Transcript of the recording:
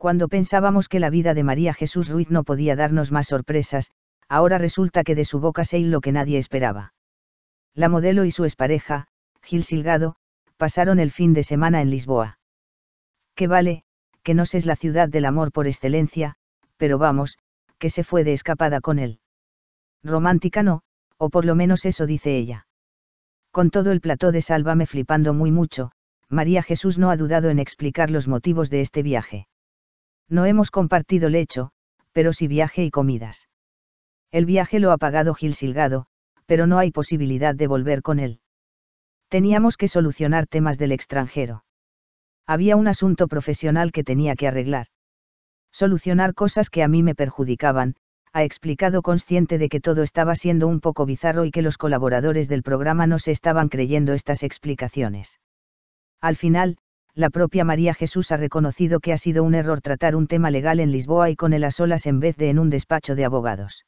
Cuando pensábamos que la vida de María Jesús Ruiz no podía darnos más sorpresas, ahora resulta que de su boca se lo que nadie esperaba. La modelo y su expareja, Gil Silgado, pasaron el fin de semana en Lisboa. ¿Qué vale, que no es la ciudad del amor por excelencia, pero vamos, que se fue de escapada con él. Romántica no, o por lo menos eso dice ella. Con todo el plató de Sálvame flipando muy mucho, María Jesús no ha dudado en explicar los motivos de este viaje. No hemos compartido lecho, pero sí viaje y comidas. El viaje lo ha pagado Gil Silgado, pero no hay posibilidad de volver con él. Teníamos que solucionar temas del extranjero. Había un asunto profesional que tenía que arreglar. Solucionar cosas que a mí me perjudicaban, ha explicado consciente de que todo estaba siendo un poco bizarro y que los colaboradores del programa no se estaban creyendo estas explicaciones. Al final, la propia María Jesús ha reconocido que ha sido un error tratar un tema legal en Lisboa y con él a solas en vez de en un despacho de abogados.